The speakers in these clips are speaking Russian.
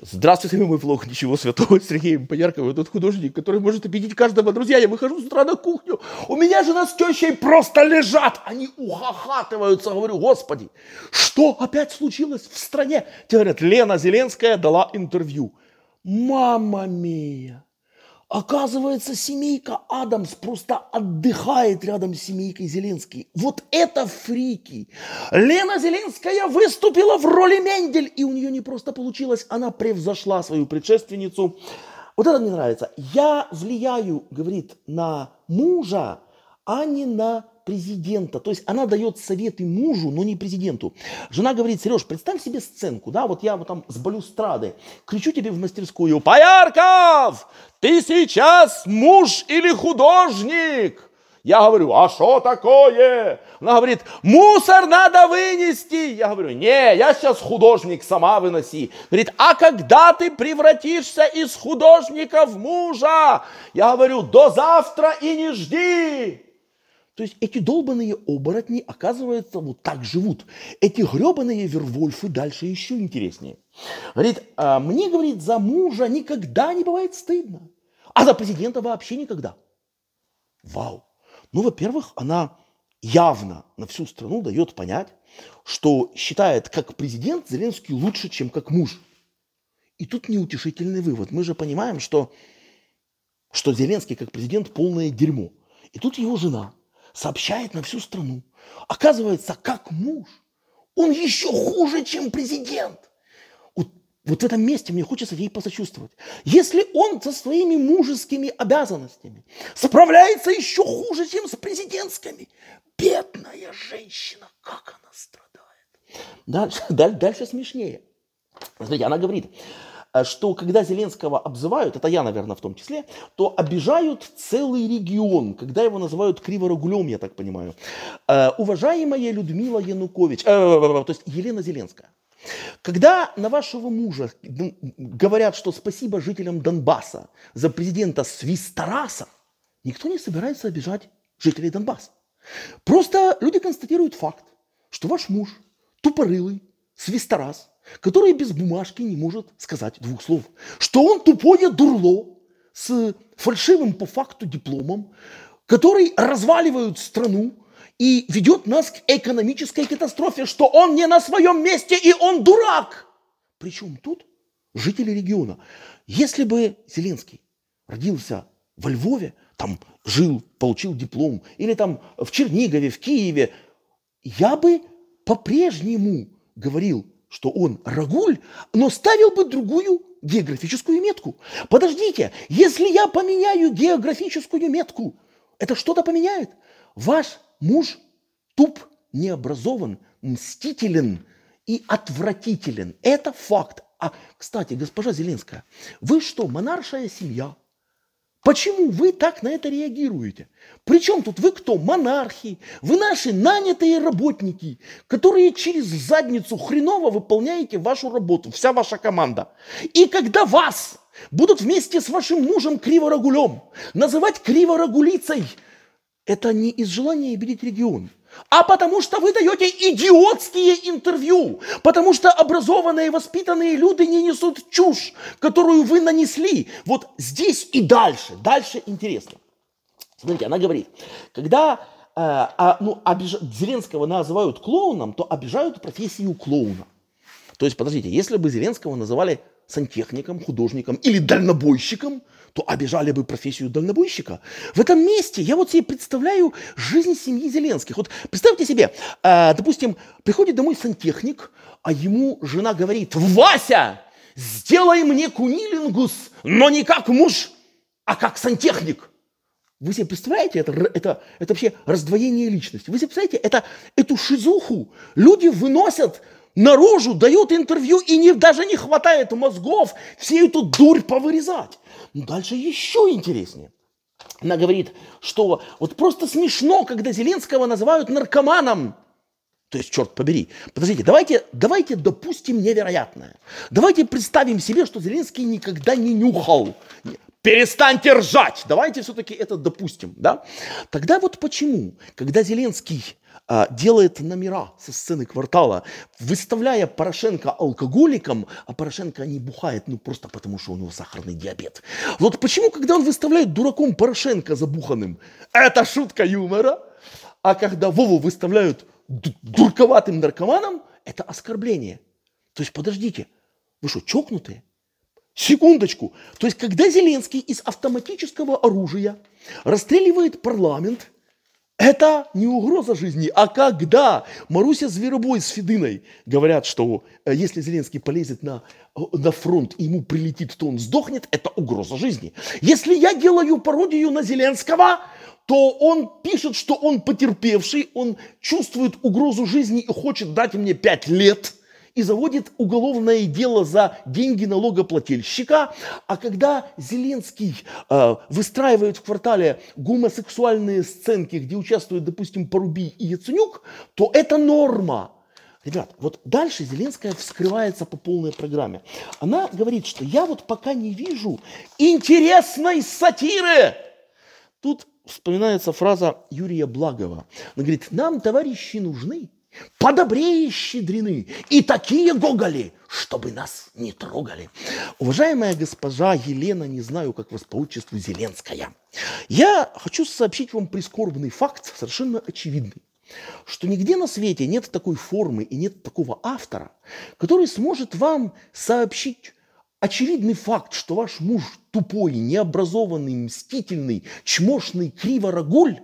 Здравствуйте, мой влог, ничего святого, Сергей Боярков, этот художник, который может обидеть каждого. Друзья, я выхожу с утра на кухню, у меня жена с тещей просто лежат, они ухахатываются, говорю, господи, что опять случилось в стране? Те говорят, Лена Зеленская дала интервью. Мама мия! Оказывается, семейка Адамс просто отдыхает рядом с семейкой Зеленский. Вот это фрики! Лена Зеленская выступила в роли Мендель, и у нее не просто получилось, она превзошла свою предшественницу. Вот это мне нравится. Я влияю, говорит, на мужа, а не на президента. То есть она дает советы мужу, но не президенту. Жена говорит, Сереж, представь себе сценку, да, вот я вот там с балюстрады кричу тебе в мастерскую, Поярков, ты сейчас муж или художник? Я говорю, а что такое? Она говорит, мусор надо вынести. Я говорю, не, я сейчас художник, сама выноси. Говорит, а когда ты превратишься из художника в мужа? Я говорю, до завтра и не жди. То есть эти долбанные оборотни, оказывается, вот так живут. Эти гребаные вервольфы дальше еще интереснее. Говорит, а мне, говорит, за мужа никогда не бывает стыдно, а за президента вообще никогда. Вау. Ну, во-первых, она явно на всю страну дает понять, что считает как президент Зеленский лучше, чем как муж. И тут неутешительный вывод. Мы же понимаем, что, что Зеленский как президент полное дерьмо. И тут его жена – сообщает на всю страну. Оказывается, как муж, он еще хуже, чем президент. Вот, вот в этом месте мне хочется ей посочувствовать. Если он со своими мужескими обязанностями справляется еще хуже, чем с президентскими, бедная женщина, как она страдает. Дальше, дальше, дальше смешнее. Смотрите, она говорит, Э, что когда Зеленского обзывают, это я, наверное, в том числе, то обижают целый регион, когда его называют криворуглем, я так понимаю. Э, уважаемая Людмила Янукович, э, то есть Елена Зеленская, когда на вашего мужа ну, говорят, что спасибо жителям Донбасса за президента Свистараса, никто не собирается обижать жителей Донбасса. Просто люди констатируют факт, что ваш муж тупорылый, Свистарас который без бумажки не может сказать двух слов, что он тупое дурло с фальшивым по факту дипломом, который разваливает страну и ведет нас к экономической катастрофе, что он не на своем месте и он дурак. Причем тут жители региона. Если бы Зеленский родился во Львове, там жил, получил диплом, или там в Чернигове, в Киеве, я бы по-прежнему говорил что он Рагуль, но ставил бы другую географическую метку. Подождите, если я поменяю географическую метку, это что-то поменяет? Ваш муж туп, необразован, мстителен и отвратителен. Это факт. А, кстати, госпожа Зеленская, вы что, монаршая семья – Почему вы так на это реагируете? Причем тут вы кто? Монархи. Вы наши нанятые работники, которые через задницу хреново выполняете вашу работу, вся ваша команда. И когда вас будут вместе с вашим мужем Криворогулем называть Криворогулицей, это не из желания обидеть регион а потому что вы даете идиотские интервью, потому что образованные, воспитанные люди не несут чушь, которую вы нанесли. Вот здесь и дальше, дальше интересно. Смотрите, она говорит, когда э, а, ну, обиж... Зеленского называют клоуном, то обижают профессию клоуна. То есть, подождите, если бы Зеленского называли сантехником, художником или дальнобойщиком – то обижали бы профессию дальнобойщика. В этом месте я вот себе представляю жизнь семьи Зеленских. Вот представьте себе, э, допустим, приходит домой сантехник, а ему жена говорит, «Вася, сделай мне кунилингус, но не как муж, а как сантехник». Вы себе представляете, это, это, это вообще раздвоение личности. Вы себе представляете, это, эту шизуху люди выносят наружу дает интервью, и не, даже не хватает мозгов всю эту дурь повырезать. Дальше еще интереснее. Она говорит, что вот просто смешно, когда Зеленского называют наркоманом. То есть, черт побери. Подождите, давайте, давайте допустим невероятное. Давайте представим себе, что Зеленский никогда не нюхал. Перестаньте ржать! Давайте все-таки это допустим, да? Тогда вот почему, когда Зеленский а, делает номера со сцены квартала, выставляя Порошенко алкоголиком, а Порошенко не бухает, ну просто потому, что у него сахарный диабет. Вот почему, когда он выставляет дураком Порошенко забуханным, это шутка юмора, а когда Вову выставляют дурковатым наркоманом, это оскорбление. То есть подождите, вы что, чокнутые? Секундочку. То есть когда Зеленский из автоматического оружия расстреливает парламент – это не угроза жизни, а когда Маруся Зверобой с Федыной говорят, что э, если Зеленский полезет на, на фронт ему прилетит, то он сдохнет, это угроза жизни. Если я делаю пародию на Зеленского, то он пишет, что он потерпевший, он чувствует угрозу жизни и хочет дать мне пять лет – и заводит уголовное дело за деньги налогоплательщика. А когда Зеленский э, выстраивает в квартале гомосексуальные сценки, где участвуют, допустим, Поруби и Яценюк, то это норма. Ребят, вот дальше Зеленская вскрывается по полной программе. Она говорит, что я вот пока не вижу интересной сатиры. Тут вспоминается фраза Юрия Благова. Он говорит, нам, товарищи, нужны подобрее щедрены, и такие гоголи, чтобы нас не трогали. Уважаемая госпожа Елена, не знаю, как вас по отчеству Зеленская, я хочу сообщить вам прискорбный факт, совершенно очевидный что нигде на свете нет такой формы и нет такого автора, который сможет вам сообщить очевидный факт, что ваш муж тупой, необразованный, мстительный, чмошный криворогуль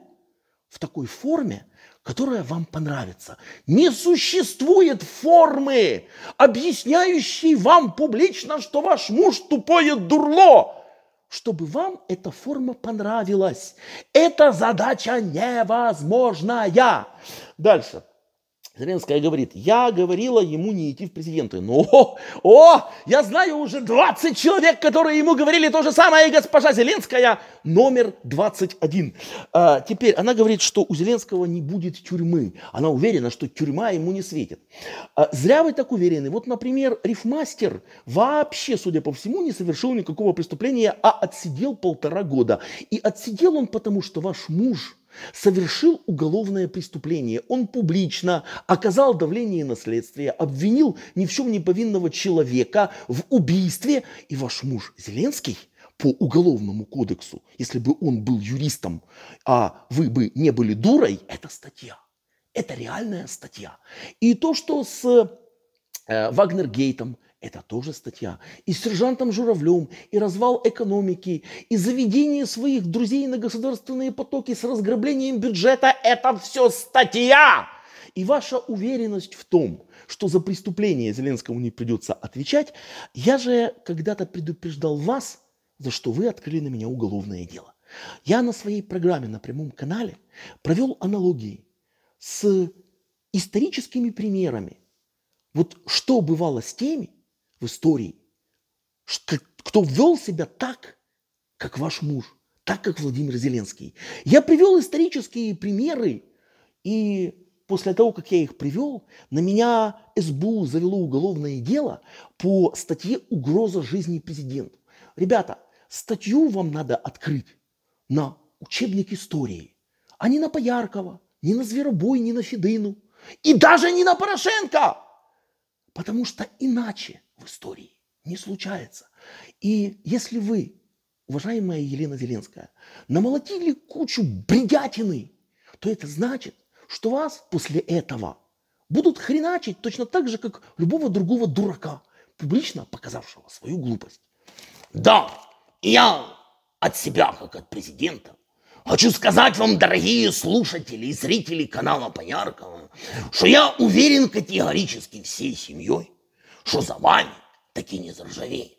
в такой форме – которая вам понравится. Не существует формы, объясняющей вам публично, что ваш муж тупое дурло, чтобы вам эта форма понравилась. Это задача невозможная. Дальше. Зеленская говорит, я говорила ему не идти в президенты. Но, ну, о, о, я знаю уже 20 человек, которые ему говорили то же самое, и госпожа Зеленская номер 21. А, теперь она говорит, что у Зеленского не будет тюрьмы. Она уверена, что тюрьма ему не светит. А, зря вы так уверены. Вот, например, рифмастер вообще, судя по всему, не совершил никакого преступления, а отсидел полтора года. И отсидел он потому, что ваш муж – совершил уголовное преступление. Он публично оказал давление на следствие, обвинил ни в чем не повинного человека в убийстве. И ваш муж Зеленский по уголовному кодексу, если бы он был юристом, а вы бы не были дурой, это статья. Это реальная статья. И то, что с э, Вагнергейтом, это тоже статья. И с сержантом Журавлем, и развал экономики, и заведение своих друзей на государственные потоки с разграблением бюджета – это все статья! И ваша уверенность в том, что за преступление Зеленскому не придется отвечать, я же когда-то предупреждал вас, за что вы открыли на меня уголовное дело. Я на своей программе на прямом канале провел аналогии с историческими примерами. Вот что бывало с теми, в истории, кто вел себя так, как ваш муж, так, как Владимир Зеленский. Я привел исторические примеры, и после того, как я их привел, на меня СБУ завело уголовное дело по статье «Угроза жизни президенту». Ребята, статью вам надо открыть на учебник истории, а не на Пояркова, не на Зверобой, не на Федыну и даже не на Порошенко, потому что иначе в истории не случается. И если вы, уважаемая Елена Зеленская, намолотили кучу бредятины, то это значит, что вас после этого будут хреначить точно так же, как любого другого дурака, публично показавшего свою глупость. Да, я от себя, как от президента, Хочу сказать вам, дорогие слушатели и зрители канала Пояркова, что я уверен категорически всей семьей, что за вами такі не заржавіють.